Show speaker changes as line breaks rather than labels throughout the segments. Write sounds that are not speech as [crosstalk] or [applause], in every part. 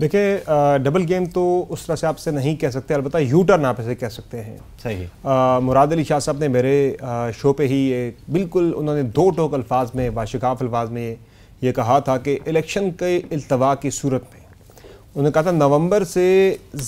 देखिए double game तो उस तरह से आपसे नहीं कह सकते अलबत्त यू टर्न आप इसे कह सकते हैं सही आ, मुराद अली शाह साहब ने मेरे आ, शो पे ही ये बिल्कुल उन्होंने दो टोक अल्फाज में बाशिकाफ अल्फाज में ये, कहा था कि इलेक्शन के अल्तवा की सूरत में उन्होंने कहा था नवंबर से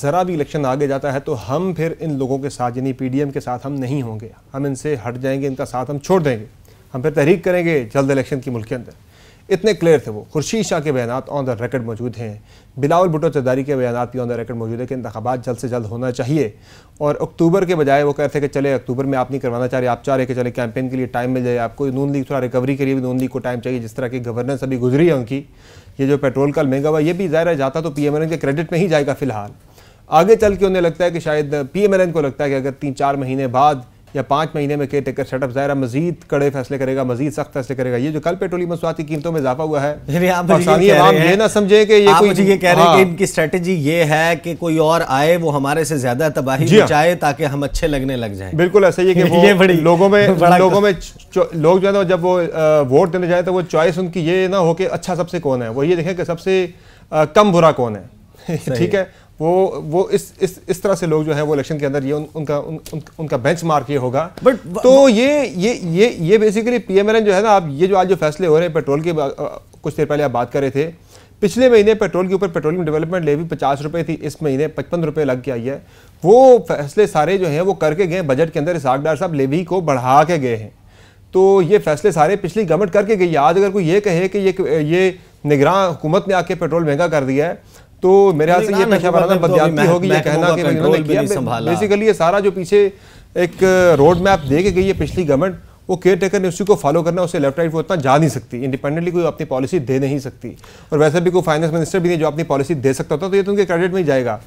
ज़रा भी इलेक्शन आगे जाता है तो हम फिर इन लोगों के साथ यानी पी डी एम के साथ हम नहीं होंगे हम इनसे हट जाएंगे इनका साथ हम छोड़ देंगे हम फिर तहरीक करेंगे जल्द इलेक्शन की मुल्क के अंदर इतने क्लियर थे वो खुर्शीद शाह के बयान ऑन द रिकॉर्ड मौजूद हैं बिलावल भुटो चौधरी के बयान भी ऑन द रिकॉर्ड मौजूद है कि इंतबात जल्द से जल्द होना चाहिए और अक्टूबर के बजाय वो कहते हैं कि चले अक्टूबर में आप नहीं करवाना चाह रहे आप चाह रहे कि चले कैंपेन के लिए टाइम मिल जाए आपको नून लीग थोड़ा रिकवरी के लिए भी नून लीग को टाइम चाहिए जिस तरह की गवर्नेंस अभी गुजरी है उनकी ये जो पेट्रोल कल महंगा हुआ ये भी ज़ाहिर जाता तो पी के क्रेडिट में ही जाएगा फिलहाल आगे चल के उन्हें लगता है कि शायद पी को लगता है कि अगर तीन चार महीने बाद या पाँच महीने में केयर टेकर सेटअप ज़ाहिर है मजीद कड़े फैसले करेगा मजीद सख्त फैसले करेगा ये जो कल पेट्रोली मसवाद की कीमतों में इजाफा हुआ है ये ना समझे कि ये कोई ये कह रहे हैं हाँ। कि इनकी स्ट्रेटेजी ये है कि कोई और आए वो हमारे से ज्यादा तबाही हाँ। चाहे ताकि हम अच्छे लगने लग जाए बिल्कुल ऐसा ही है कि [laughs] वो लोगों में लोगों में लोग जो है जब वो वोट देने जाए तो वो चॉइस उनकी ये ना हो कि अच्छा सबसे कौन है वो ये देखें कि सबसे कम बुरा कौन है [laughs] ठीक है वो वो इस इस इस तरह से लोग जो है वो इलेक्शन के अंदर ये उन, उनका उन, उन, उनका बेंच मार्क ये होगा बट तो ये ये ये ये बेसिकली पीएमएलएन जो है ना आप ये जो आज जो फैसले हो रहे हैं पेट्रोल के कुछ देर पहले आप बात कर रहे थे पिछले महीने पेट्रोल के ऊपर पेट्रोलियम डेवलपमेंट लेवी पचास रुपये थी इस महीने पचपन रुपये लग के आई है वो फैसले सारे जो हैं वो करके गए बजट के अंदर इसहाक साहब लेवी को बढ़ा के गए हैं तो ये फैसले सारे पिछली गवर्नमेंट करके गई आज अगर कोई ये कहे कि ये ये निगरान हुकूमत ने आके पेट्रोल महंगा कर दिया है तो मेरे हाथ से ये पैसा बना था बदयाती होगी ये कहना कि इन्होंने किया बेसिकली ये सारा जो पीछे एक रोड मैप दे के गई है पिछली गवर्नमेंट वो केयर टेकर ने उसी को फॉलो करना उसे लेफ्ट राइट वो उतना जा नहीं सकती इंडिपेंडेंटली कोई अपनी पॉलिसी दे नहीं सकती और वैसे भी कोई फाइनेंस मिनिस्टर भी नहीं जो अपनी पॉलिसी दे सकता था तो ये तो उनके क्रेडिट में ही जाएगा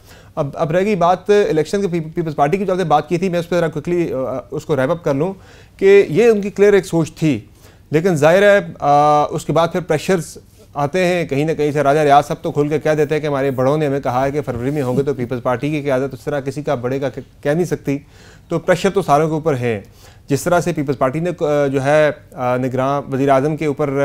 अब अब रहेगी बात इलेक्शन के पीपल्स पार्टी की जो बात की थी मैं उस पर ज़रा क्विकली उसको रैपअप कर लूँ कि ये उनकी क्लियर एक सोच थी लेकिन जाहिर है आ, उसके बाद फिर प्रेशर्स आते हैं कहीं ना कहीं से राजा रियाज सब तो खुल के कह देते हैं कि हमारे बड़ों ने हमें कहा है कि फरवरी में होंगे तो पीपल्स पार्टी की क्यादत उस तरह किसी का बढ़ेगा कह नहीं सकती तो प्रेशर तो सारों के ऊपर है जिस तरह से पीपल्स पार्टी ने जो है निगरान वज़ी अजम के ऊपर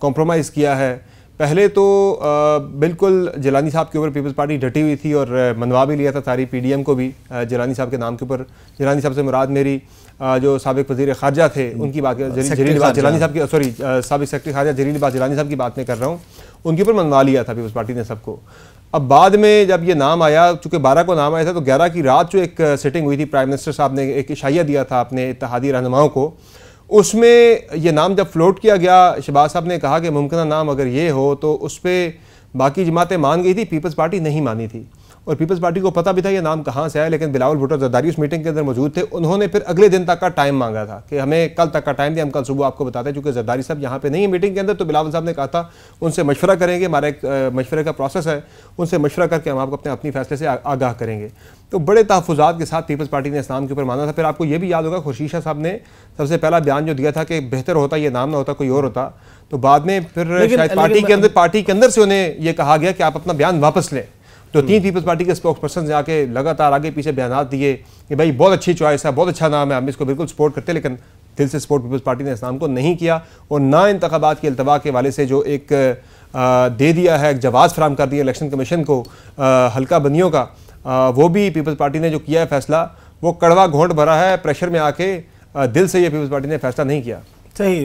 कॉम्प्रोमाइज़ किया है पहले तो आ, बिल्कुल जलानी साहब के ऊपर पीपल्स पार्टी डटी हुई थी और मनवा भी लिया था सारी पीडीएम को भी जलानी साहब के नाम के ऊपर जलानी साहब से मुराद मेरी आ, जो सबक वजीर खारजा थे हम्म। उनकी बात जरील जलानी साहब की सॉरी सबक सेक्रेटरी खारजा जरील जलानी साहब की बात मैं कर रहा हूँ उनके ऊपर मनवा लिया था पीपल्स पार्टी ने सबको अब बाद में जब ये नाम आया चूँकि बारह को नाम आया था तो ग्यारह की रात जो एक सिटिंग हुई थी प्राइम मिनिस्टर साहब ने एक इशाइया दिया था अपने इतिहादी रहनुमाओं को उसमें ये नाम जब फ्लोट किया गया शहबाज साहब ने कहा कि मुमकिन नाम अगर ये हो तो उस पर बाकी जमातें मान गई थी पीपल्स पार्टी नहीं मानी थी और पीपल्स पार्टी को पता भी था ये नाम कहाँ से आया लेकिन बिलावल भुट्टो जरदारी उस मीटिंग के अंदर मौजूद थे उन्होंने फिर अगले दिन तक का टाइम मांगा था कि हमें कल तक का टाइम दिया हम कल सुबह आपको बताते हैं चूंकि जरदारी साहब यहाँ पर नहीं है मीटिंग के अंदर तो बिलावल साहब ने कहा था उनसे मशवरा करेंगे हमारा एक मशवरे का प्रोसेस है उनसे मशवरा करके हम आपको अपने अपनी फैसले से आगाह करेंगे तो बड़े तहफात के साथ पीपल्स पार्टी ने इस नाम के ऊपर माना था फिर आपको ये भी याद होगा खुशीशा साहब ने सबसे पहला बयान जो दिया था कि बेहतर होता ये नाम ना होता कोई और होता तो बाद में फिर शायद पार्टी के अंदर पार्टी के अंदर से उन्हें ये कहा गया कि आप अपना बयान वापस लें तो तीन पीपल्स हम्म। पार्टी के स्पोक्स पर्सन जाके आके लगातार आगे पीछे बयान दिए कि भाई बहुत अच्छी चॉइस है बहुत अच्छा नाम है हम इसको बिल्कुल सपोर्ट करते हैं लेकिन दिल से सपोर्ट पीपल्स पार्टी ने इस नाम को नहीं किया और ना इंतबात के अलतबा के वाले से जो एक दे दिया है एक जवाब फ्राहम कर दिया इलेक्शन कमीशन को हल्का बंदियों का वो भी पीपल्स पार्टी ने जो किया है फैसला वो कड़वा घोंट भरा है प्रेशर में आके दिल से ये पीपल्स पार्टी ने फैसला नहीं किया सही